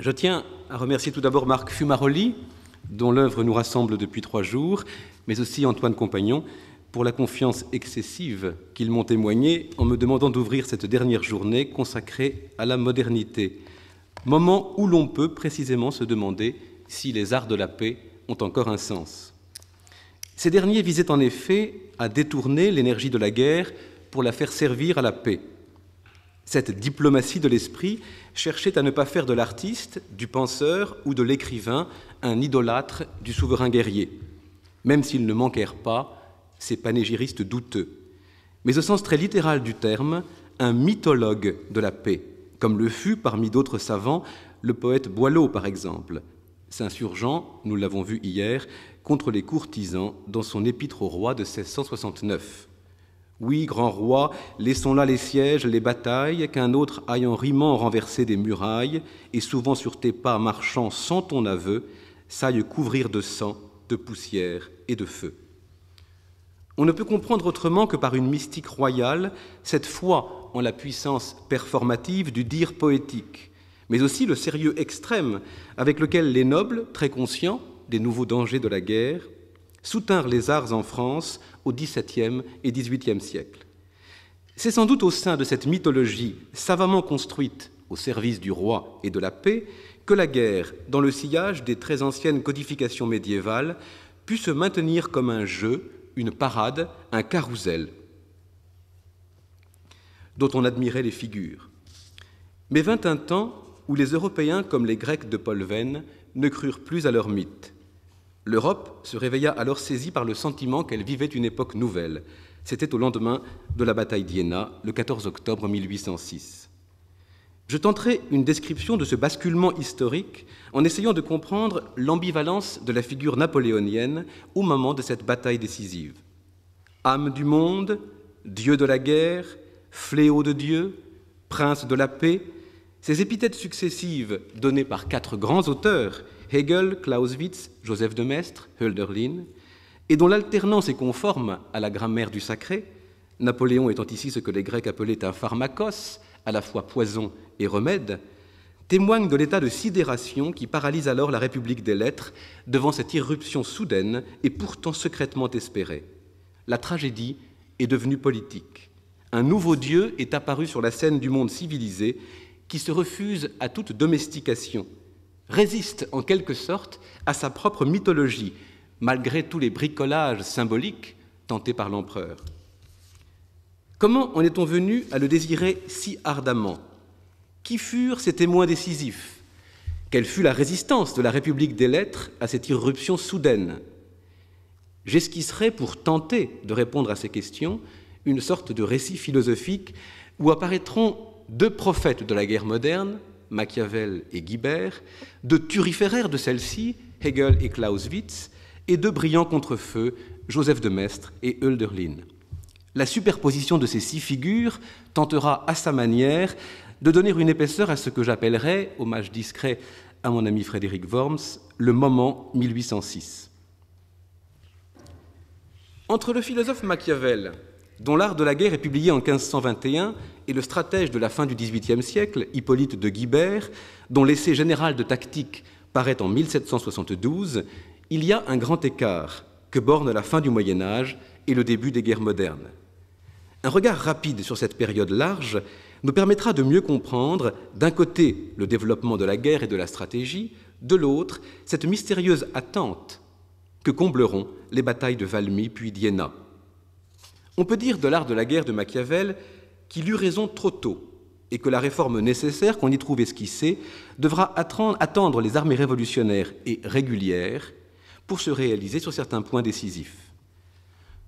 Je tiens à remercier tout d'abord Marc Fumaroli, dont l'œuvre nous rassemble depuis trois jours, mais aussi Antoine Compagnon, pour la confiance excessive qu'ils m'ont témoignée en me demandant d'ouvrir cette dernière journée consacrée à la modernité, moment où l'on peut précisément se demander si les arts de la paix ont encore un sens. Ces derniers visaient en effet à détourner l'énergie de la guerre pour la faire servir à la paix. Cette diplomatie de l'esprit cherchait à ne pas faire de l'artiste, du penseur ou de l'écrivain un idolâtre du souverain guerrier, même s'ils ne manquèrent pas ces panégyristes douteux, mais au sens très littéral du terme, un mythologue de la paix, comme le fut, parmi d'autres savants, le poète Boileau, par exemple, s'insurgeant, nous l'avons vu hier, contre les courtisans dans son épître au roi de 1669. Oui, grand roi, laissons là les sièges, les batailles, qu'un autre ayant riment renversé des murailles, et souvent sur tes pas marchant sans ton aveu, saille couvrir de sang, de poussière et de feu. On ne peut comprendre autrement que par une mystique royale, cette foi en la puissance performative du dire poétique, mais aussi le sérieux extrême avec lequel les nobles, très conscients des nouveaux dangers de la guerre, soutinrent les arts en France au XVIIe et XVIIIe siècle. C'est sans doute au sein de cette mythologie savamment construite au service du roi et de la paix que la guerre, dans le sillage des très anciennes codifications médiévales, put se maintenir comme un jeu, une parade, un carrousel, dont on admirait les figures. Mais vint un temps où les Européens, comme les Grecs de Venn, ne crurent plus à leur mythe. L'Europe se réveilla alors saisie par le sentiment qu'elle vivait une époque nouvelle. C'était au lendemain de la bataille d'Iéna, le 14 octobre 1806. Je tenterai une description de ce basculement historique en essayant de comprendre l'ambivalence de la figure napoléonienne au moment de cette bataille décisive. Âme du monde, Dieu de la guerre, fléau de Dieu, prince de la paix, ces épithètes successives données par quatre grands auteurs Hegel, Clausewitz, Joseph de Maistre, Hölderlin, et dont l'alternance est conforme à la grammaire du sacré, Napoléon étant ici ce que les Grecs appelaient un pharmacos, à la fois poison et remède, témoigne de l'état de sidération qui paralyse alors la République des lettres devant cette irruption soudaine et pourtant secrètement espérée. La tragédie est devenue politique. Un nouveau Dieu est apparu sur la scène du monde civilisé qui se refuse à toute domestication, résiste en quelque sorte à sa propre mythologie, malgré tous les bricolages symboliques tentés par l'empereur. Comment en est-on venu à le désirer si ardemment Qui furent ces témoins décisifs Quelle fut la résistance de la République des lettres à cette irruption soudaine J'esquisserai, pour tenter de répondre à ces questions, une sorte de récit philosophique où apparaîtront deux prophètes de la guerre moderne, Machiavel et Guibert, de turiféraires de celle-ci, Hegel et Clausewitz, et de brillants contrefeux, Joseph de Maistre et Hölderlin. La superposition de ces six figures tentera à sa manière de donner une épaisseur à ce que j'appellerai hommage discret à mon ami Frédéric Worms, le moment 1806. Entre le philosophe Machiavel dont l'art de la guerre est publié en 1521, et le stratège de la fin du XVIIIe siècle, Hippolyte de Guibert, dont l'essai général de tactique paraît en 1772, il y a un grand écart que borne la fin du Moyen Âge et le début des guerres modernes. Un regard rapide sur cette période large nous permettra de mieux comprendre, d'un côté, le développement de la guerre et de la stratégie, de l'autre, cette mystérieuse attente que combleront les batailles de Valmy puis d'Iéna. On peut dire de l'art de la guerre de Machiavel qu'il eut raison trop tôt et que la réforme nécessaire qu'on y trouve esquissée devra attendre les armées révolutionnaires et régulières pour se réaliser sur certains points décisifs.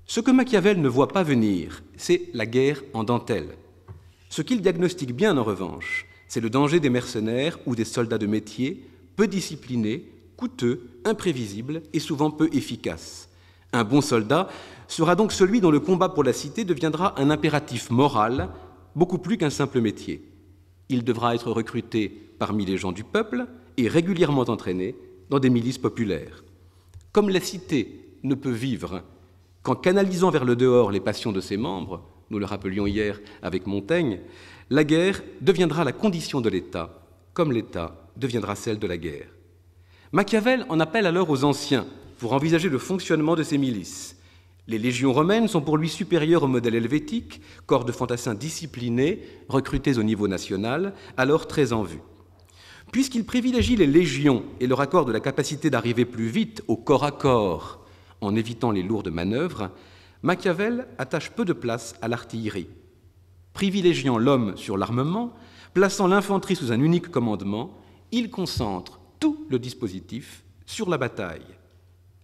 Ce que Machiavel ne voit pas venir, c'est la guerre en dentelle. Ce qu'il diagnostique bien en revanche, c'est le danger des mercenaires ou des soldats de métier, peu disciplinés, coûteux, imprévisibles et souvent peu efficaces. Un bon soldat sera donc celui dont le combat pour la cité deviendra un impératif moral, beaucoup plus qu'un simple métier. Il devra être recruté parmi les gens du peuple et régulièrement entraîné dans des milices populaires. Comme la cité ne peut vivre qu'en canalisant vers le dehors les passions de ses membres, nous le rappelions hier avec Montaigne, la guerre deviendra la condition de l'État, comme l'État deviendra celle de la guerre. Machiavel en appelle alors aux anciens pour envisager le fonctionnement de ces milices. Les légions romaines sont pour lui supérieures au modèle helvétique, corps de fantassins disciplinés, recrutés au niveau national, alors très en vue. Puisqu'il privilégie les légions et leur accorde la capacité d'arriver plus vite au corps à corps en évitant les lourdes manœuvres, Machiavel attache peu de place à l'artillerie, privilégiant l'homme sur l'armement, plaçant l'infanterie sous un unique commandement, il concentre tout le dispositif sur la bataille,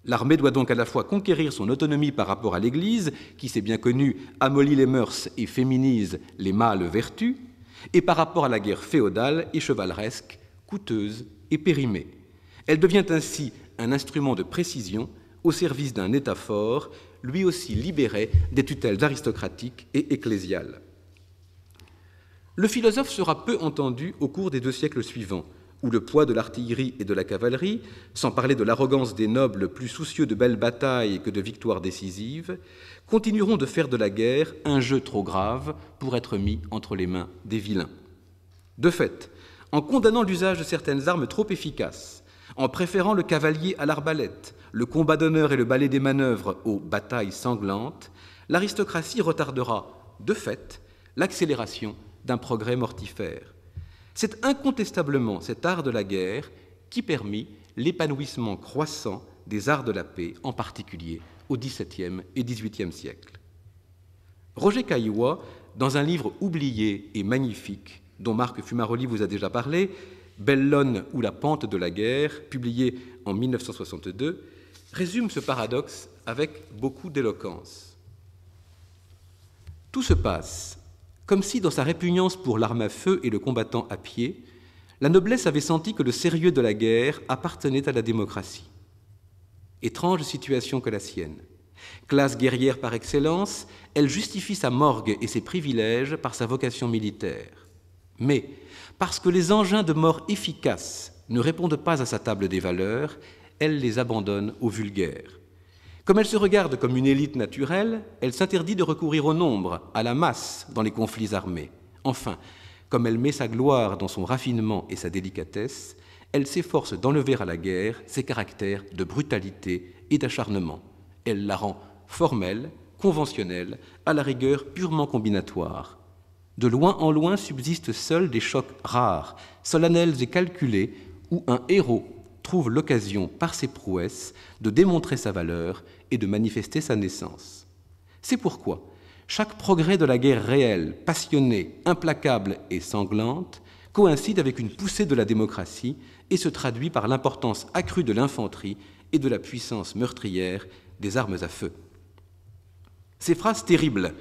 L'armée doit donc à la fois conquérir son autonomie par rapport à l'Église, qui, s'est bien connue « amollit les mœurs et féminise les mâles vertus, et par rapport à la guerre féodale et chevaleresque, coûteuse et périmée. Elle devient ainsi un instrument de précision au service d'un État fort, lui aussi libéré des tutelles aristocratiques et ecclésiales. Le philosophe sera peu entendu au cours des deux siècles suivants où le poids de l'artillerie et de la cavalerie, sans parler de l'arrogance des nobles plus soucieux de belles batailles que de victoires décisives, continueront de faire de la guerre un jeu trop grave pour être mis entre les mains des vilains. De fait, en condamnant l'usage de certaines armes trop efficaces, en préférant le cavalier à l'arbalète, le combat d'honneur et le balai des manœuvres aux batailles sanglantes, l'aristocratie retardera, de fait, l'accélération d'un progrès mortifère. C'est incontestablement cet art de la guerre qui permit l'épanouissement croissant des arts de la paix, en particulier au XVIIe et XVIIIe siècle. Roger Caillois, dans un livre oublié et magnifique dont Marc Fumaroli vous a déjà parlé, Bellone ou la pente de la guerre, publié en 1962, résume ce paradoxe avec beaucoup d'éloquence. Tout se passe comme si dans sa répugnance pour l'arme à feu et le combattant à pied, la noblesse avait senti que le sérieux de la guerre appartenait à la démocratie. Étrange situation que la sienne. Classe guerrière par excellence, elle justifie sa morgue et ses privilèges par sa vocation militaire. Mais, parce que les engins de mort efficaces ne répondent pas à sa table des valeurs, elle les abandonne au vulgaire. Comme elle se regarde comme une élite naturelle, elle s'interdit de recourir au nombre, à la masse, dans les conflits armés. Enfin, comme elle met sa gloire dans son raffinement et sa délicatesse, elle s'efforce d'enlever à la guerre ses caractères de brutalité et d'acharnement. Elle la rend formelle, conventionnelle, à la rigueur purement combinatoire. De loin en loin subsistent seuls des chocs rares, solennels et calculés, où un héros trouve l'occasion, par ses prouesses, de démontrer sa valeur et de manifester sa naissance. C'est pourquoi chaque progrès de la guerre réelle, passionnée, implacable et sanglante coïncide avec une poussée de la démocratie et se traduit par l'importance accrue de l'infanterie et de la puissance meurtrière des armes à feu. Ces phrases terribles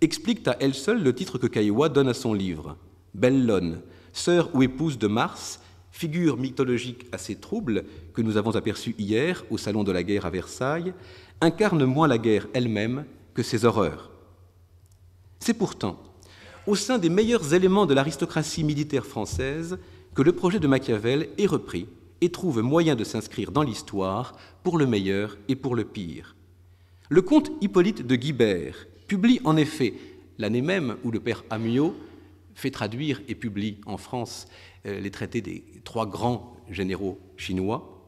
expliquent à elles seules le titre que Cailloua donne à son livre. Bellone, sœur ou épouse de Mars, figure mythologique assez trouble que nous avons aperçue hier au Salon de la guerre à Versailles, incarne moins la guerre elle-même que ses horreurs. C'est pourtant au sein des meilleurs éléments de l'aristocratie militaire française que le projet de Machiavel est repris et trouve moyen de s'inscrire dans l'histoire pour le meilleur et pour le pire. Le comte Hippolyte de Guibert publie en effet, l'année même où le père Amiot fait traduire et publie en France euh, les traités des trois grands généraux chinois,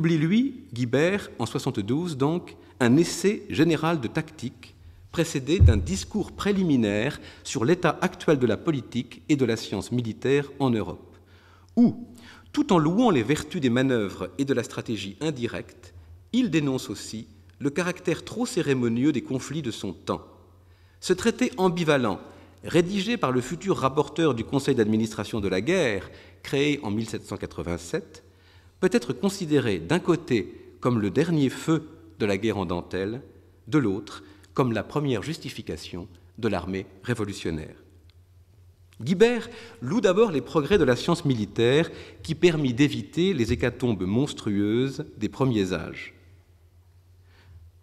publie, lui, Guibert, en 72 donc, un essai général de tactique précédé d'un discours préliminaire sur l'état actuel de la politique et de la science militaire en Europe, où, tout en louant les vertus des manœuvres et de la stratégie indirecte, il dénonce aussi le caractère trop cérémonieux des conflits de son temps. Ce traité ambivalent, rédigé par le futur rapporteur du Conseil d'administration de la guerre, créé en 1787, peut être considéré d'un côté comme le dernier feu de la guerre en dentelle, de l'autre comme la première justification de l'armée révolutionnaire. Guibert loue d'abord les progrès de la science militaire qui permit d'éviter les hécatombes monstrueuses des premiers âges.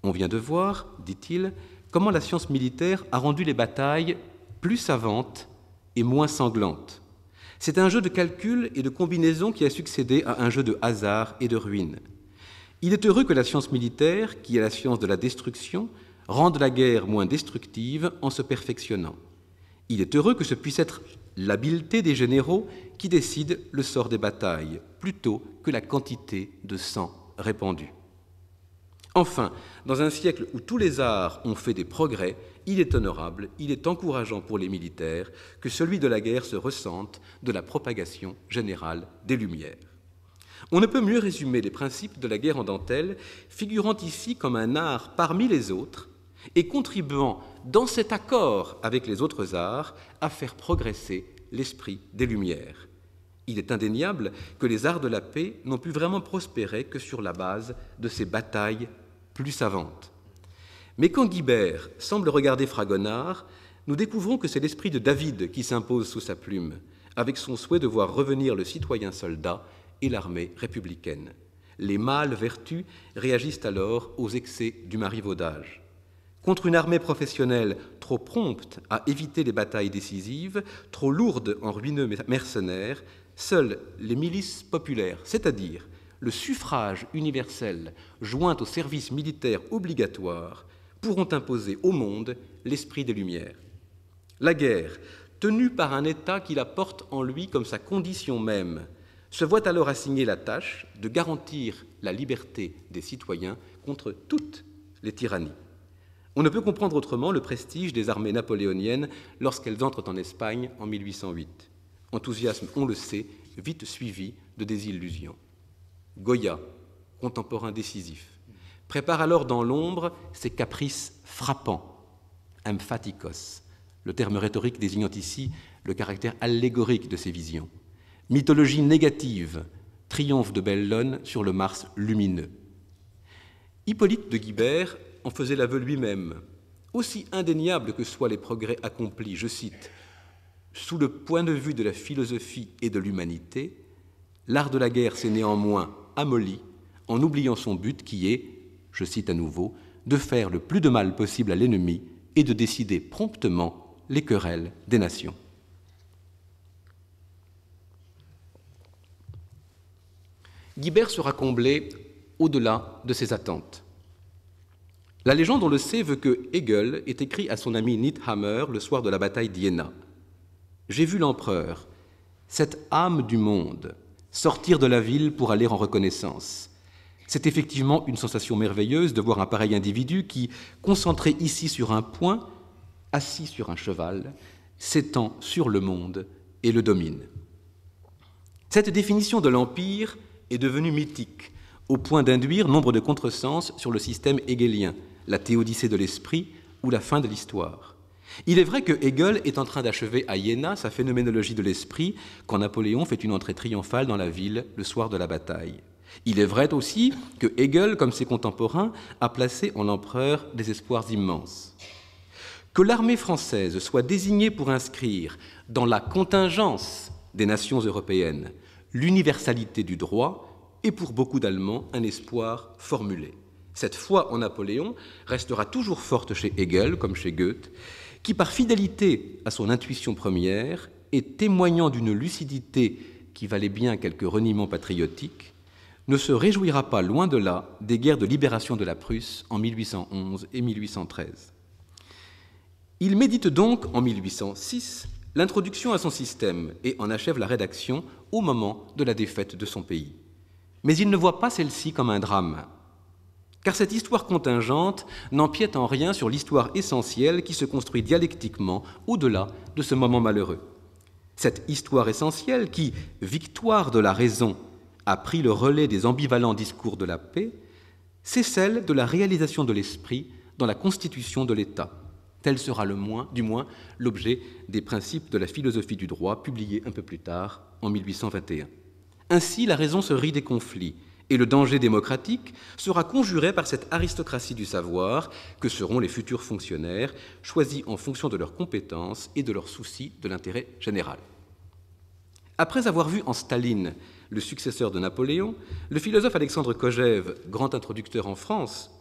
On vient de voir, dit-il, comment la science militaire a rendu les batailles plus savantes et moins sanglantes. C'est un jeu de calcul et de combinaison qui a succédé à un jeu de hasard et de ruine. Il est heureux que la science militaire, qui est la science de la destruction, rende la guerre moins destructive en se perfectionnant. Il est heureux que ce puisse être l'habileté des généraux qui décide le sort des batailles, plutôt que la quantité de sang répandu. Enfin, dans un siècle où tous les arts ont fait des progrès, il est honorable, il est encourageant pour les militaires que celui de la guerre se ressente de la propagation générale des Lumières. On ne peut mieux résumer les principes de la guerre en dentelle, figurant ici comme un art parmi les autres et contribuant, dans cet accord avec les autres arts, à faire progresser l'esprit des Lumières. Il est indéniable que les arts de la paix n'ont pu vraiment prospérer que sur la base de ces batailles plus savante. Mais quand Guibert semble regarder Fragonard, nous découvrons que c'est l'esprit de David qui s'impose sous sa plume, avec son souhait de voir revenir le citoyen soldat et l'armée républicaine. Les mâles vertus réagissent alors aux excès du marivaudage. Contre une armée professionnelle trop prompte à éviter les batailles décisives, trop lourde en ruineux mercenaires, seules les milices populaires, c'est-à-dire le suffrage universel joint au service militaire obligatoire pourront imposer au monde l'esprit des Lumières. La guerre, tenue par un État qui la porte en lui comme sa condition même, se voit alors assigner la tâche de garantir la liberté des citoyens contre toutes les tyrannies. On ne peut comprendre autrement le prestige des armées napoléoniennes lorsqu'elles entrent en Espagne en 1808. Enthousiasme, on le sait, vite suivi de désillusions. Goya, contemporain décisif, prépare alors dans l'ombre ses caprices frappants, emphaticos. Le terme rhétorique désignant ici le caractère allégorique de ses visions. Mythologie négative, triomphe de Bellone sur le Mars lumineux. Hippolyte de Guibert en faisait l'aveu lui-même, aussi indéniable que soient les progrès accomplis, je cite, sous le point de vue de la philosophie et de l'humanité, l'art de la guerre s'est néanmoins amolli en oubliant son but qui est, je cite à nouveau, de faire le plus de mal possible à l'ennemi et de décider promptement les querelles des nations. Guibert sera comblé au-delà de ses attentes. La légende, on le sait, veut que Hegel ait écrit à son ami Nithammer le soir de la bataille d'Iéna. J'ai vu l'empereur, cette âme du monde, sortir de la ville pour aller en reconnaissance. C'est effectivement une sensation merveilleuse de voir un pareil individu qui, concentré ici sur un point, assis sur un cheval, s'étend sur le monde et le domine. Cette définition de l'Empire est devenue mythique, au point d'induire nombre de contresens sur le système hégélien, la théodicée de l'esprit ou la fin de l'histoire. Il est vrai que Hegel est en train d'achever à Iéna sa phénoménologie de l'esprit quand Napoléon fait une entrée triomphale dans la ville le soir de la bataille. Il est vrai aussi que Hegel, comme ses contemporains, a placé en l'empereur des espoirs immenses. Que l'armée française soit désignée pour inscrire dans la contingence des nations européennes l'universalité du droit est pour beaucoup d'Allemands un espoir formulé. Cette foi en Napoléon restera toujours forte chez Hegel comme chez Goethe, qui, par fidélité à son intuition première et témoignant d'une lucidité qui valait bien quelques reniements patriotiques, ne se réjouira pas, loin de là, des guerres de libération de la Prusse en 1811 et 1813. Il médite donc, en 1806, l'introduction à son système et en achève la rédaction au moment de la défaite de son pays. Mais il ne voit pas celle-ci comme un drame, car cette histoire contingente n'empiète en rien sur l'histoire essentielle qui se construit dialectiquement au-delà de ce moment malheureux. Cette histoire essentielle qui, victoire de la raison, a pris le relais des ambivalents discours de la paix, c'est celle de la réalisation de l'esprit dans la constitution de l'État. Tel sera le moins, du moins l'objet des principes de la philosophie du droit publiés un peu plus tard, en 1821. Ainsi, la raison se rit des conflits, et le danger démocratique sera conjuré par cette aristocratie du savoir que seront les futurs fonctionnaires, choisis en fonction de leurs compétences et de leurs soucis de l'intérêt général. Après avoir vu en Staline le successeur de Napoléon, le philosophe Alexandre Kojève, grand introducteur en France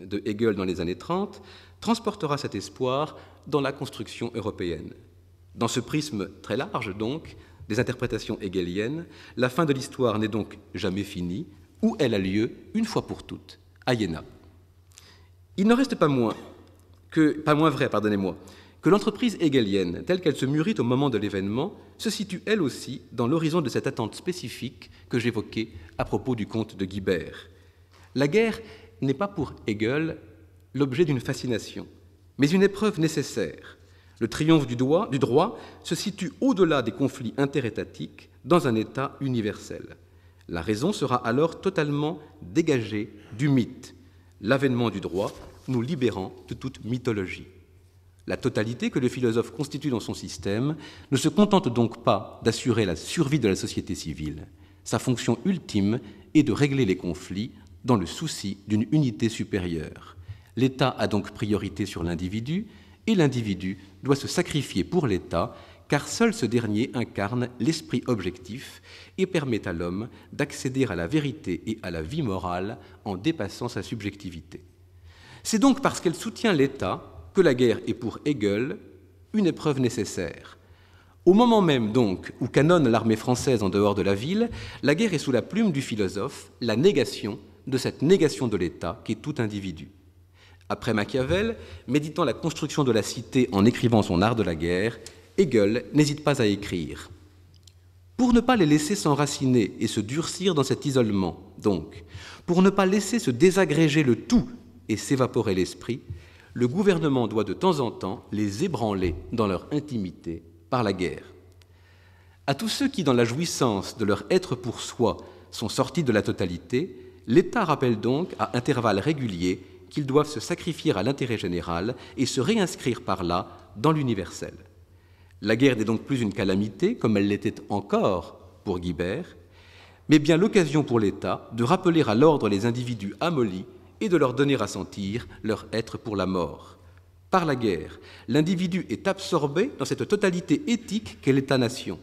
de Hegel dans les années 30, transportera cet espoir dans la construction européenne. Dans ce prisme très large, donc, des interprétations hegeliennes, la fin de l'histoire n'est donc jamais finie, où elle a lieu une fois pour toutes, à Iéna. Il n'en reste pas moins que, pas moins vrai, pardonnez-moi, que l'entreprise hegelienne, telle qu'elle se mûrit au moment de l'événement, se situe elle aussi dans l'horizon de cette attente spécifique que j'évoquais à propos du comte de Guibert. La guerre n'est pas pour Hegel l'objet d'une fascination, mais une épreuve nécessaire. Le triomphe du droit se situe au-delà des conflits interétatiques dans un État universel. La raison sera alors totalement dégagée du mythe, l'avènement du droit nous libérant de toute mythologie. La totalité que le philosophe constitue dans son système ne se contente donc pas d'assurer la survie de la société civile. Sa fonction ultime est de régler les conflits dans le souci d'une unité supérieure. L'État a donc priorité sur l'individu et l'individu doit se sacrifier pour l'État car seul ce dernier incarne l'esprit objectif et permet à l'homme d'accéder à la vérité et à la vie morale en dépassant sa subjectivité. C'est donc parce qu'elle soutient l'État que la guerre est pour Hegel une épreuve nécessaire. Au moment même donc où canonne l'armée française en dehors de la ville, la guerre est sous la plume du philosophe la négation de cette négation de l'État qui est tout individu. Après Machiavel, méditant la construction de la cité en écrivant son art de la guerre, Hegel n'hésite pas à écrire. Pour ne pas les laisser s'enraciner et se durcir dans cet isolement, donc, pour ne pas laisser se désagréger le tout et s'évaporer l'esprit, le gouvernement doit de temps en temps les ébranler dans leur intimité par la guerre. À tous ceux qui, dans la jouissance de leur être pour soi, sont sortis de la totalité, l'État rappelle donc à intervalles réguliers qu'ils doivent se sacrifier à l'intérêt général et se réinscrire par là dans l'universel. La guerre n'est donc plus une calamité, comme elle l'était encore pour Guibert, mais bien l'occasion pour l'État de rappeler à l'ordre les individus amolis et de leur donner à sentir leur être pour la mort. Par la guerre, l'individu est absorbé dans cette totalité éthique qu'est l'État-nation.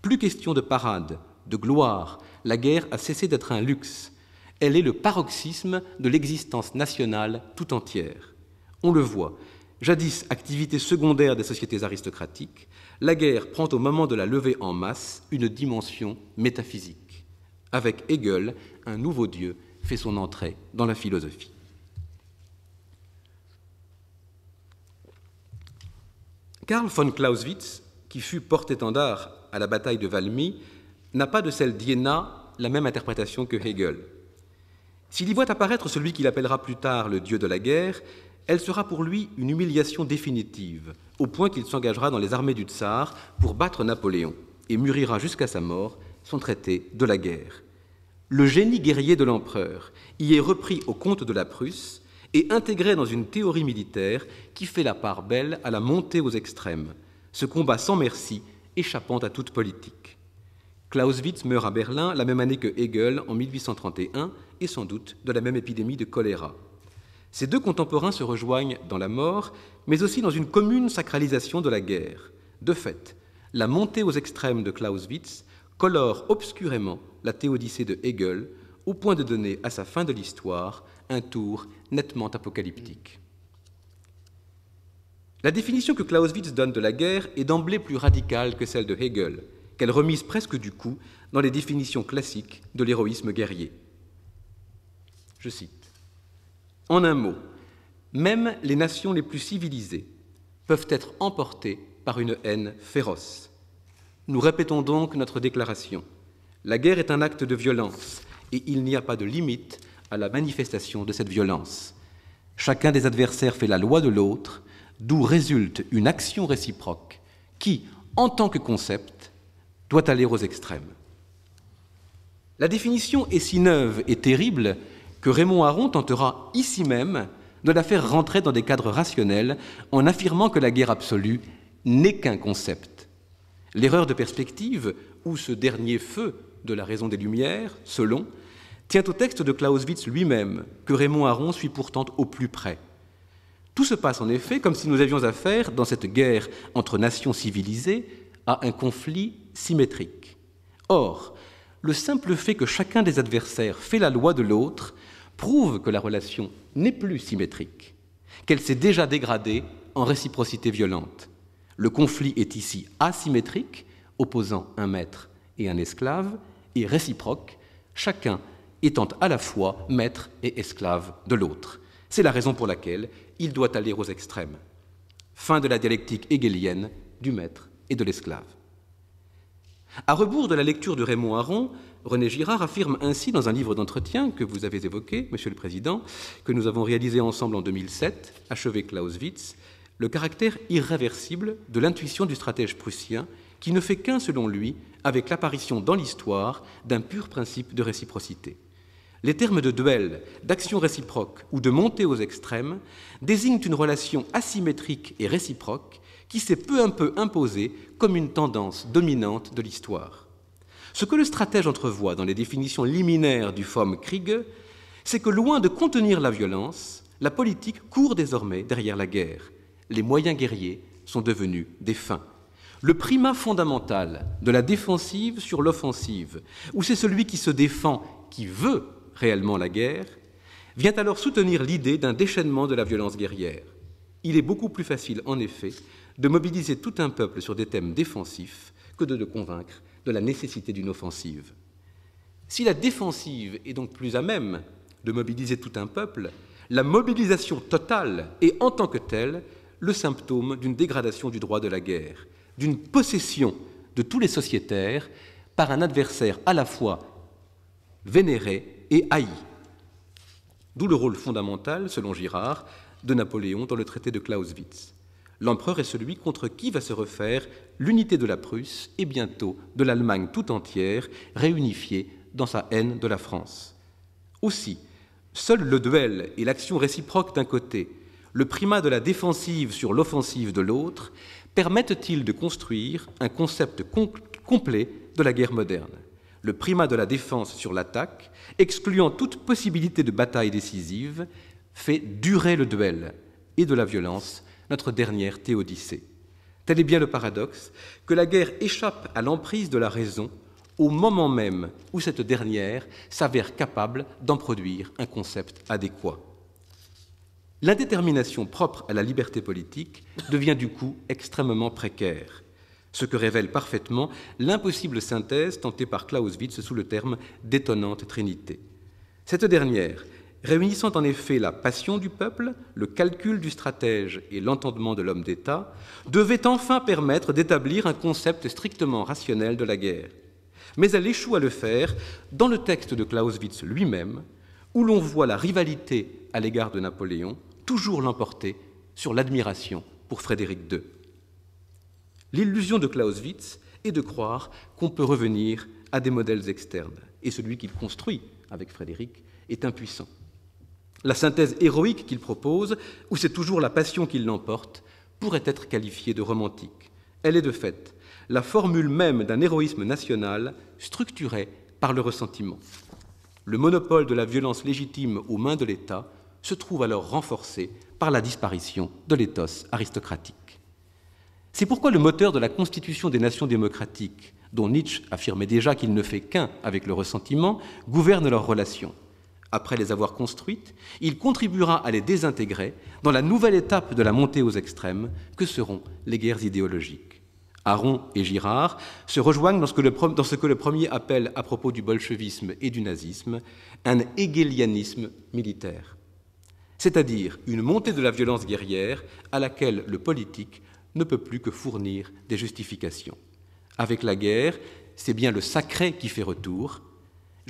Plus question de parade, de gloire, la guerre a cessé d'être un luxe. Elle est le paroxysme de l'existence nationale tout entière. On le voit, jadis activité secondaire des sociétés aristocratiques, la guerre prend au moment de la levée en masse une dimension métaphysique. Avec Hegel, un nouveau Dieu fait son entrée dans la philosophie. Karl von Clausewitz, qui fut porte-étendard à la bataille de Valmy, n'a pas de celle d'Iéna la même interprétation que Hegel. S'il y voit apparaître celui qu'il appellera plus tard le dieu de la guerre, elle sera pour lui une humiliation définitive, au point qu'il s'engagera dans les armées du Tsar pour battre Napoléon et mûrira jusqu'à sa mort son traité de la guerre. Le génie guerrier de l'empereur y est repris au compte de la Prusse et intégré dans une théorie militaire qui fait la part belle à la montée aux extrêmes, ce combat sans merci échappant à toute politique. Clausewitz meurt à Berlin la même année que Hegel en 1831 et sans doute de la même épidémie de choléra. Ces deux contemporains se rejoignent dans la mort, mais aussi dans une commune sacralisation de la guerre. De fait, la montée aux extrêmes de Clausewitz colore obscurément la théodicée de Hegel, au point de donner à sa fin de l'histoire un tour nettement apocalyptique. La définition que Clausewitz donne de la guerre est d'emblée plus radicale que celle de Hegel, qu'elle remise presque du coup dans les définitions classiques de l'héroïsme guerrier. Je cite en un mot, même les nations les plus civilisées peuvent être emportées par une haine féroce. Nous répétons donc notre déclaration. La guerre est un acte de violence et il n'y a pas de limite à la manifestation de cette violence. Chacun des adversaires fait la loi de l'autre, d'où résulte une action réciproque qui, en tant que concept, doit aller aux extrêmes. La définition est si neuve et terrible que Raymond Aron tentera ici même de la faire rentrer dans des cadres rationnels en affirmant que la guerre absolue n'est qu'un concept. L'erreur de perspective, ou ce dernier feu de la raison des Lumières, selon, tient au texte de Clausewitz lui-même, que Raymond Aron suit pourtant au plus près. Tout se passe en effet comme si nous avions affaire, dans cette guerre entre nations civilisées, à un conflit symétrique. Or, le simple fait que chacun des adversaires fait la loi de l'autre prouve que la relation n'est plus symétrique, qu'elle s'est déjà dégradée en réciprocité violente. Le conflit est ici asymétrique, opposant un maître et un esclave, et réciproque, chacun étant à la fois maître et esclave de l'autre. C'est la raison pour laquelle il doit aller aux extrêmes. Fin de la dialectique hegelienne du maître et de l'esclave. À rebours de la lecture de Raymond Aron, René Girard affirme ainsi dans un livre d'entretien que vous avez évoqué, Monsieur le Président, que nous avons réalisé ensemble en 2007, achevé Clausewitz, le caractère irréversible de l'intuition du stratège prussien qui ne fait qu'un, selon lui, avec l'apparition dans l'histoire d'un pur principe de réciprocité. Les termes de duel, d'action réciproque ou de montée aux extrêmes désignent une relation asymétrique et réciproque qui s'est peu à peu imposée comme une tendance dominante de l'histoire. Ce que le stratège entrevoit dans les définitions liminaires du fom Krieg, c'est que loin de contenir la violence, la politique court désormais derrière la guerre. Les moyens guerriers sont devenus des fins. Le primat fondamental de la défensive sur l'offensive, où c'est celui qui se défend qui veut réellement la guerre, vient alors soutenir l'idée d'un déchaînement de la violence guerrière. Il est beaucoup plus facile, en effet, de mobiliser tout un peuple sur des thèmes défensifs que de le convaincre de la nécessité d'une offensive. Si la défensive est donc plus à même de mobiliser tout un peuple, la mobilisation totale est en tant que telle le symptôme d'une dégradation du droit de la guerre, d'une possession de tous les sociétaires par un adversaire à la fois vénéré et haï. D'où le rôle fondamental, selon Girard, de Napoléon dans le traité de Clausewitz. L'empereur est celui contre qui va se refaire l'unité de la Prusse et bientôt de l'Allemagne tout entière, réunifiée dans sa haine de la France. Aussi, seul le duel et l'action réciproque d'un côté, le primat de la défensive sur l'offensive de l'autre, permettent-ils de construire un concept complet de la guerre moderne Le primat de la défense sur l'attaque, excluant toute possibilité de bataille décisive, fait durer le duel et de la violence notre dernière théodicée. Tel est bien le paradoxe, que la guerre échappe à l'emprise de la raison au moment même où cette dernière s'avère capable d'en produire un concept adéquat. L'indétermination propre à la liberté politique devient du coup extrêmement précaire, ce que révèle parfaitement l'impossible synthèse tentée par Clausewitz sous le terme d'étonnante trinité. Cette dernière, réunissant en effet la passion du peuple, le calcul du stratège et l'entendement de l'homme d'État, devait enfin permettre d'établir un concept strictement rationnel de la guerre. Mais elle échoue à le faire dans le texte de Clausewitz lui-même, où l'on voit la rivalité à l'égard de Napoléon toujours l'emporter sur l'admiration pour Frédéric II. L'illusion de Clausewitz est de croire qu'on peut revenir à des modèles externes, et celui qu'il construit avec Frédéric est impuissant. La synthèse héroïque qu'il propose, où c'est toujours la passion qui l'emporte, pourrait être qualifiée de romantique. Elle est de fait la formule même d'un héroïsme national structuré par le ressentiment. Le monopole de la violence légitime aux mains de l'État se trouve alors renforcé par la disparition de l'éthos aristocratique. C'est pourquoi le moteur de la constitution des nations démocratiques, dont Nietzsche affirmait déjà qu'il ne fait qu'un avec le ressentiment, gouverne leurs relations après les avoir construites, il contribuera à les désintégrer dans la nouvelle étape de la montée aux extrêmes que seront les guerres idéologiques. Aron et Girard se rejoignent dans ce, que le, premier appelle à propos du bolchevisme et du nazisme un hegelianisme militaire, c'est-à-dire une montée de la violence guerrière à laquelle le politique ne peut plus que fournir des justifications. Avec la guerre, c'est bien le sacré qui fait retour,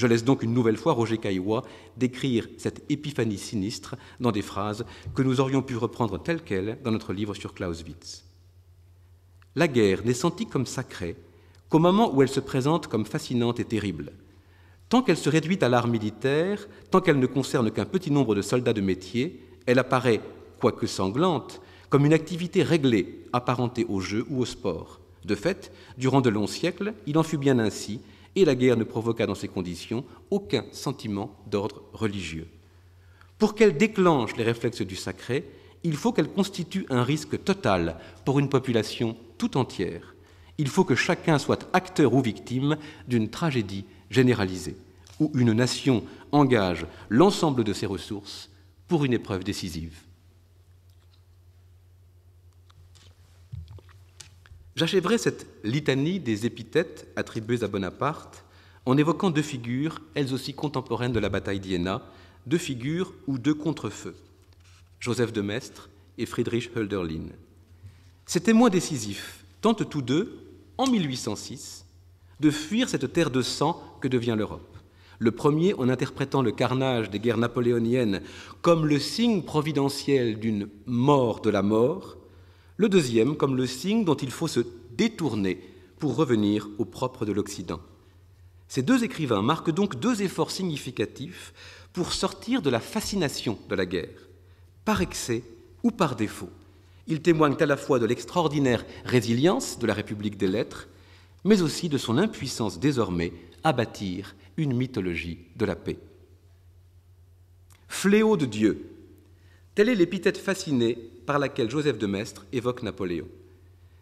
je laisse donc une nouvelle fois Roger Caillois décrire cette épiphanie sinistre dans des phrases que nous aurions pu reprendre telles quelles dans notre livre sur Clausewitz. La guerre n'est sentie comme sacrée qu'au moment où elle se présente comme fascinante et terrible. Tant qu'elle se réduit à l'art militaire, tant qu'elle ne concerne qu'un petit nombre de soldats de métier, elle apparaît, quoique sanglante, comme une activité réglée, apparentée au jeu ou au sport. De fait, durant de longs siècles, il en fut bien ainsi et la guerre ne provoqua dans ces conditions aucun sentiment d'ordre religieux. Pour qu'elle déclenche les réflexes du sacré, il faut qu'elle constitue un risque total pour une population tout entière. Il faut que chacun soit acteur ou victime d'une tragédie généralisée, où une nation engage l'ensemble de ses ressources pour une épreuve décisive. J'achèverai cette litanie des épithètes attribuées à Bonaparte en évoquant deux figures, elles aussi contemporaines de la bataille d'Iéna, deux figures ou deux contrefeux, Joseph de Maistre et Friedrich Hölderlin. Ces témoins décisifs tentent tous deux, en 1806, de fuir cette terre de sang que devient l'Europe. Le premier en interprétant le carnage des guerres napoléoniennes comme le signe providentiel d'une mort de la mort, le deuxième comme le signe dont il faut se détourner pour revenir au propre de l'Occident. Ces deux écrivains marquent donc deux efforts significatifs pour sortir de la fascination de la guerre, par excès ou par défaut. Ils témoignent à la fois de l'extraordinaire résilience de la République des lettres, mais aussi de son impuissance désormais à bâtir une mythologie de la paix. Fléau de Dieu, Telle est l'épithète fascinée par laquelle Joseph de Maistre évoque Napoléon.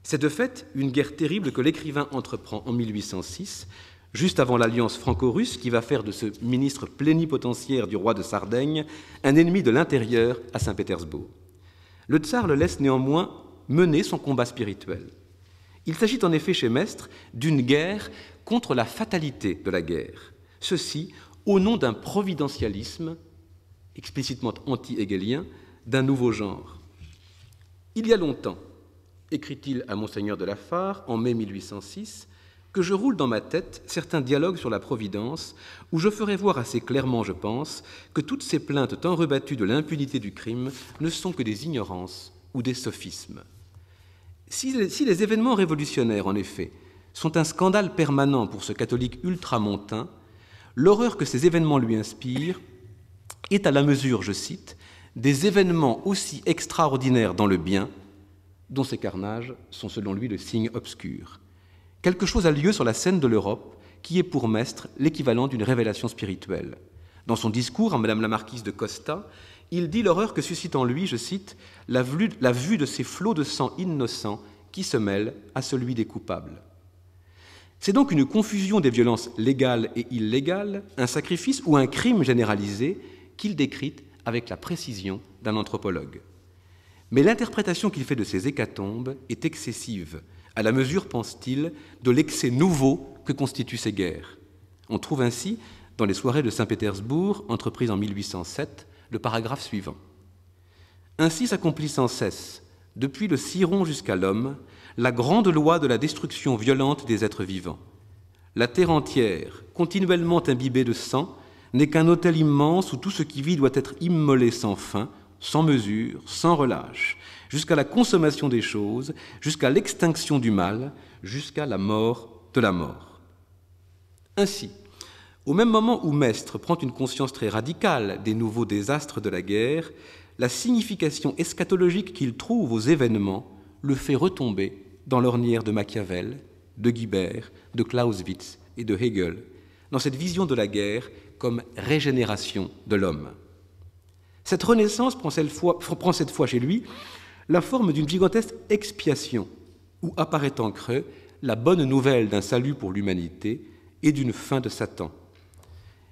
C'est de fait une guerre terrible que l'écrivain entreprend en 1806, juste avant l'alliance franco-russe qui va faire de ce ministre plénipotentiaire du roi de Sardaigne un ennemi de l'intérieur à Saint-Pétersbourg. Le tsar le laisse néanmoins mener son combat spirituel. Il s'agit en effet chez Mestre d'une guerre contre la fatalité de la guerre, ceci au nom d'un providentialisme explicitement anti-hegelien, d'un nouveau genre. Il y a longtemps, écrit-il à Monseigneur de la Fare en mai 1806, que je roule dans ma tête certains dialogues sur la Providence, où je ferai voir assez clairement, je pense, que toutes ces plaintes tant rebattues de l'impunité du crime ne sont que des ignorances ou des sophismes. si les événements révolutionnaires, en effet, sont un scandale permanent pour ce catholique ultramontain, l'horreur que ces événements lui inspirent est à la mesure, je cite, des événements aussi extraordinaires dans le bien, dont ces carnages sont selon lui le signe obscur. Quelque chose a lieu sur la scène de l'Europe qui est pour Mestre l'équivalent d'une révélation spirituelle. Dans son discours à Madame la marquise de Costa, il dit l'horreur que suscite en lui, je cite, la vue de ces flots de sang innocents qui se mêlent à celui des coupables. C'est donc une confusion des violences légales et illégales, un sacrifice ou un crime généralisé qu'il décrit avec la précision d'un anthropologue. Mais l'interprétation qu'il fait de ces hécatombes est excessive, à la mesure, pense-t-il, de l'excès nouveau que constituent ces guerres. On trouve ainsi, dans les soirées de Saint-Pétersbourg, entreprises en 1807, le paragraphe suivant. Ainsi s'accomplit sans cesse, depuis le Ciron jusqu'à l'homme, la grande loi de la destruction violente des êtres vivants. La terre entière, continuellement imbibée de sang, n'est qu'un hôtel immense où tout ce qui vit doit être immolé sans fin, sans mesure, sans relâche, jusqu'à la consommation des choses, jusqu'à l'extinction du mal, jusqu'à la mort de la mort. Ainsi, au même moment où Maistre prend une conscience très radicale des nouveaux désastres de la guerre, la signification eschatologique qu'il trouve aux événements le fait retomber dans l'ornière de Machiavel, de Guibert, de Clausewitz et de Hegel, dans cette vision de la guerre comme régénération de l'homme. Cette renaissance prend cette, fois, chez lui la forme d'une gigantesque expiation, où apparaît en creux la bonne nouvelle d'un salut pour l'humanité et d'une fin de Satan.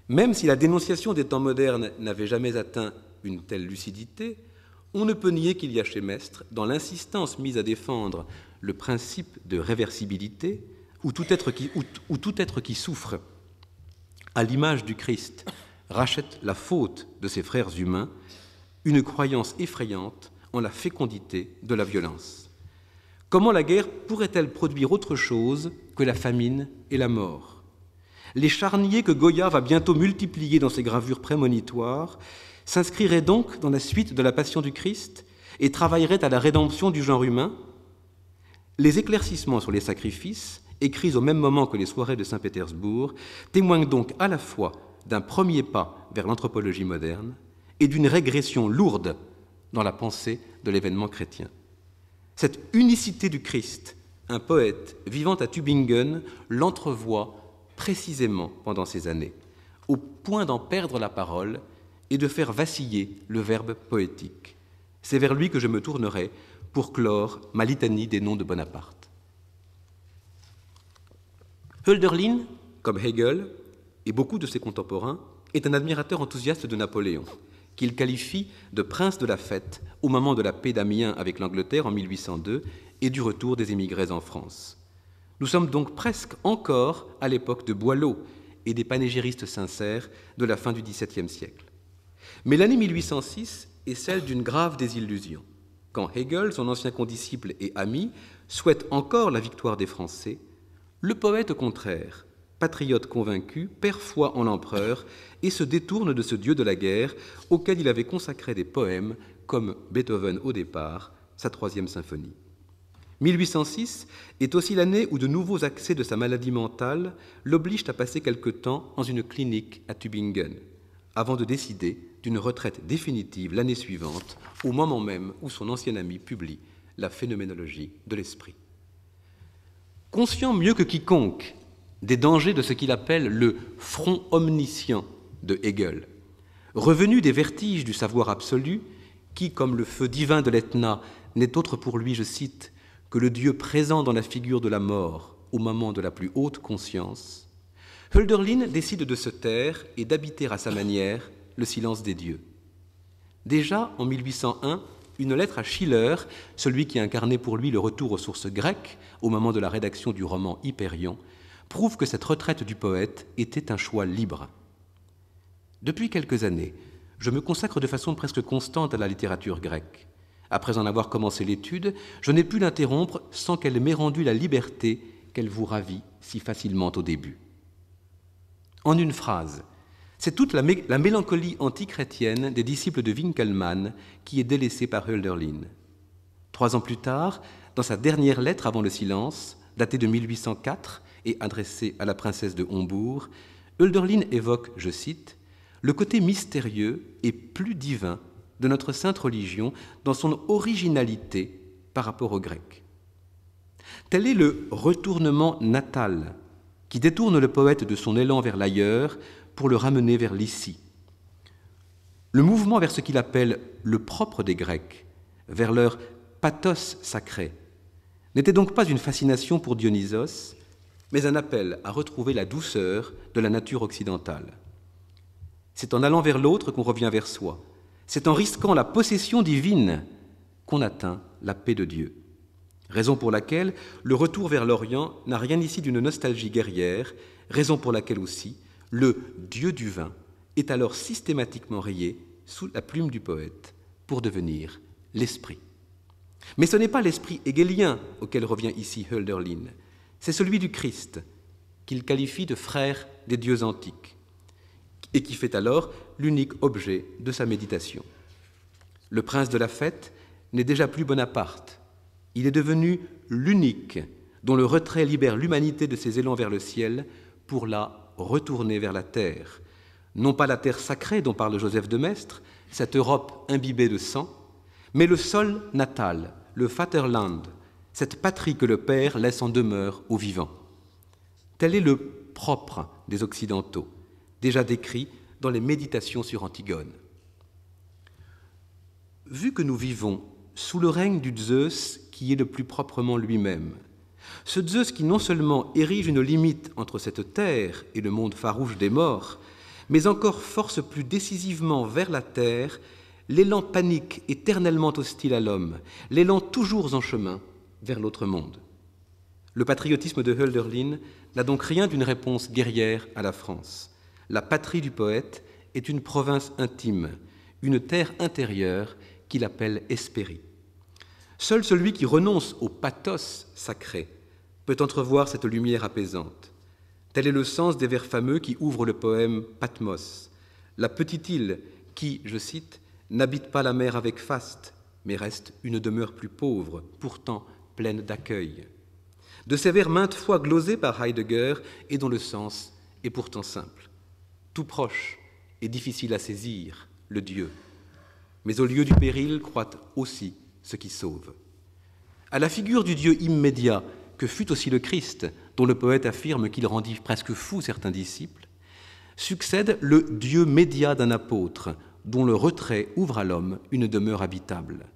Même si la dénonciation des temps modernes n'avait jamais atteint une telle lucidité, on ne peut nier qu'il y a chez Mestre, dans l'insistance mise à défendre le principe de réversibilité, ou où tout être qui souffre à l'image du Christ, rachète la faute de ses frères humains, une croyance effrayante en la fécondité de la violence. Comment la guerre pourrait-elle produire autre chose que la famine et la mort Les charniers que Goya va bientôt multiplier dans ses gravures prémonitoires s'inscriraient donc dans la suite de la Passion du Christ et travailleraient à la rédemption du genre humain Les éclaircissements sur les sacrifices écrits au même moment que les soirées de Saint-Pétersbourg, témoignent donc à la fois d'un premier pas vers l'anthropologie moderne et d'une régression lourde dans la pensée de l'événement chrétien. Cette unicité du Christ, un poète vivant à Tübingen l'entrevoit précisément pendant ces années, au point d'en perdre la parole et de faire vaciller le verbe poétique. C'est vers lui que je me tournerai pour clore ma litanie des noms de Bonaparte. Hölderlin, comme Hegel et beaucoup de ses contemporains, est un admirateur enthousiaste de Napoléon, qu'il qualifie de prince de la fête au moment de la paix d'Amiens avec l'Angleterre en 1802 et du retour des émigrés en France. Nous sommes donc presque encore à l'époque de Boileau et des panégyristes sincères de la fin du XVIIe siècle. Mais l'année 1806 est celle d'une grave désillusion. Quand Hegel, son ancien condisciple et ami, souhaite encore la victoire des Français, le poète, au contraire, patriote convaincu, perd foi en l'empereur et se détourne de ce dieu de la guerre auquel il avait consacré des poèmes comme Beethoven au départ, sa troisième symphonie. 1806 est aussi l'année où de nouveaux accès de sa maladie mentale l'obligent à passer quelque temps dans une clinique à Tübingen, avant de décider d'une retraite définitive l'année suivante, au moment même où son ancien ami publie La phénoménologie de l'esprit. Conscient mieux que quiconque des dangers de ce qu'il appelle le front omniscient de Hegel, revenu des vertiges du savoir absolu, qui, comme le feu divin de l'Etna, n'est autre pour lui, je cite, que le Dieu présent dans la figure de la mort au moment de la plus haute conscience, Hölderlin décide de se taire et d'habiter à sa manière le silence des dieux. Déjà en 1801, une lettre à Schiller, celui qui incarnait pour lui le retour aux sources grecques au moment de la rédaction du roman Hyperion, prouve que cette retraite du poète était un choix libre. Depuis quelques années, je me consacre de façon presque constante à la littérature grecque. Après en avoir commencé l'étude, je n'ai pu l'interrompre sans qu'elle m'ait rendu la liberté qu'elle vous ravit si facilement au début. En une phrase, c'est toute la, mélancolie antichrétienne des disciples de Winkelmann qui est délaissée par Hölderlin. Trois ans plus tard, dans sa dernière lettre avant le silence, datée de 1804 et adressée à la princesse de Hombourg, Hölderlin évoque, je cite, le côté mystérieux et plus divin de notre sainte religion dans son originalité par rapport au grec ». Tel est le retournement natal qui détourne le poète de son élan vers l'ailleurs pour le ramener vers l'ici. Le mouvement vers ce qu'il appelle le propre des Grecs, vers leur pathos sacré, n'était donc pas une fascination pour Dionysos, mais un appel à retrouver la douceur de la nature occidentale. C'est en allant vers l'autre qu'on revient vers soi. C'est en risquant la possession divine qu'on atteint la paix de Dieu. Raison pour laquelle le retour vers l'Orient n'a rien ici d'une nostalgie guerrière, raison pour laquelle aussi le dieu du vin est alors systématiquement rayé sous la plume du poète pour devenir l'esprit. Mais ce n'est pas l'esprit hegelien auquel revient ici Hölderlin, c'est celui du Christ qu'il qualifie de frère des dieux antiques et qui fait alors l'unique objet de sa méditation. Le prince de la fête n'est déjà plus Bonaparte, il est devenu l'unique dont le retrait libère l'humanité de ses élans vers le ciel pour la retourner vers la terre, non pas la terre sacrée dont parle Joseph de Maistre, cette Europe imbibée de sang, mais le sol natal, le Vaterland, cette patrie que le Père laisse en demeure aux vivants. Tel est le propre des Occidentaux, déjà décrit dans les Méditations sur Antigone. Vu que nous vivons sous le règne du Zeus qui est le plus proprement lui-même, ce Zeus qui non seulement érige une limite entre cette terre et le monde farouche des morts, mais encore force plus décisivement vers la terre l'élan panique éternellement hostile à l'homme, l'élan toujours en chemin vers l'autre monde. Le patriotisme de Hölderlin n'a donc rien d'une réponse guerrière à la France. La patrie du poète est une province intime, une terre intérieure qu'il appelle Espérie. Seul celui qui renonce au pathos sacré peut entrevoir cette lumière apaisante. Tel est le sens des vers fameux qui ouvrent le poème Patmos, la petite île qui, je cite, n'habite pas la mer avec faste, mais reste une demeure plus pauvre, pourtant pleine d'accueil. De ces vers maintes fois glosés par Heidegger et dont le sens est pourtant simple. Tout proche et difficile à saisir, le Dieu. Mais au lieu du péril croit aussi ce qui sauve. À la figure du Dieu immédiat que fut aussi le Christ, dont le poète affirme qu'il rendit presque fou certains disciples, succède le Dieu média d'un apôtre, dont le retrait ouvre à l'homme une demeure habitable.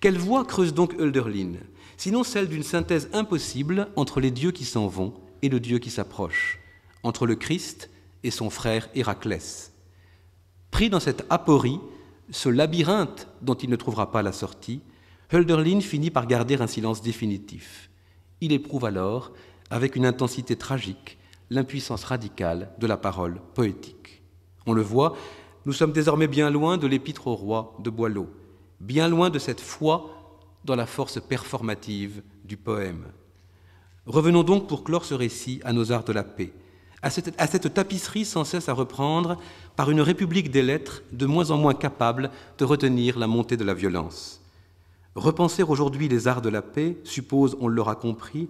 Quelle voie creuse donc Hölderlin, sinon celle d'une synthèse impossible entre les dieux qui s'en vont et le Dieu qui s'approche, entre le Christ et son frère Héraclès Pris dans cette aporie, ce labyrinthe dont il ne trouvera pas la sortie, Hölderlin finit par garder un silence définitif. Il éprouve alors, avec une intensité tragique, l'impuissance radicale de la parole poétique. On le voit, nous sommes désormais bien loin de l'épître au roi de Boileau, bien loin de cette foi dans la force performative du poème. Revenons donc pour clore ce récit à nos arts de la paix, à cette, à cette tapisserie sans cesse à reprendre par une république des lettres de moins en moins capable de retenir la montée de la violence. Repenser aujourd'hui les arts de la paix suppose, on l'aura compris,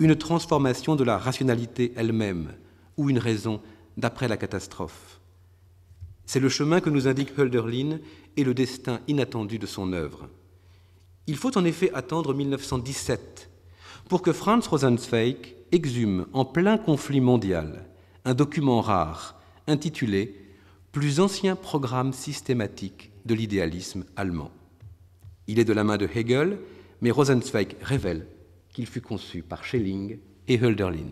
une transformation de la rationalité elle-même, ou une raison d'après la catastrophe. C'est le chemin que nous indique Hölderlin et le destin inattendu de son œuvre. Il faut en effet attendre 1917 pour que Franz Rosenzweig exhume en plein conflit mondial un document rare intitulé Plus ancien programme systématique de l'idéalisme allemand. Il est de la main de Hegel, mais Rosenzweig révèle qu'il fut conçu par Schelling et Hölderlin.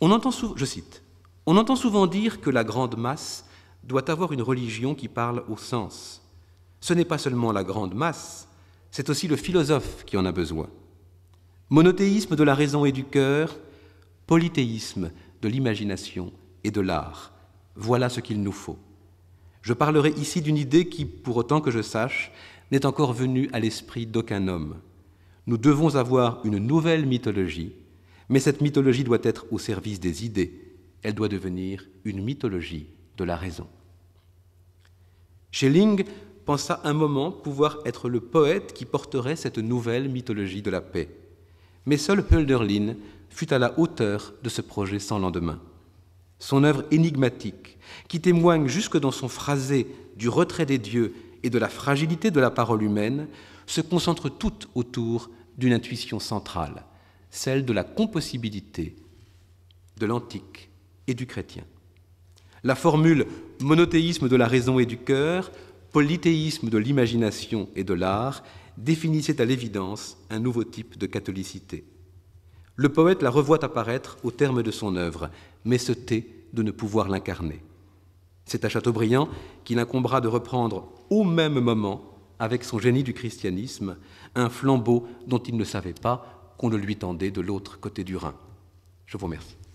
On entend je cite, On entend souvent dire que la grande masse doit avoir une religion qui parle au sens. Ce n'est pas seulement la grande masse, c'est aussi le philosophe qui en a besoin. Monothéisme de la raison et du cœur, polythéisme de l'imagination et de l'art, voilà ce qu'il nous faut. Je parlerai ici d'une idée qui, pour autant que je sache, n'est encore venue à l'esprit d'aucun homme. Nous devons avoir une nouvelle mythologie, mais cette mythologie doit être au service des idées. Elle doit devenir une mythologie de la raison. Schelling pensa un moment pouvoir être le poète qui porterait cette nouvelle mythologie de la paix. Mais seul Hölderlin fut à la hauteur de ce projet sans lendemain son œuvre énigmatique, qui témoigne jusque dans son phrasé du retrait des dieux et de la fragilité de la parole humaine, se concentre toute autour d'une intuition centrale, celle de la compossibilité de l'antique et du chrétien. La formule monothéisme de la raison et du cœur, polythéisme de l'imagination et de l'art définissait à l'évidence un nouveau type de catholicité. Le poète la revoit apparaître au terme de son œuvre, mais se tait de ne pouvoir l'incarner. C'est à Chateaubriand qu'il incombera de reprendre au même moment, avec son génie du christianisme, un flambeau dont il ne savait pas qu'on le lui tendait de l'autre côté du Rhin. Je vous remercie.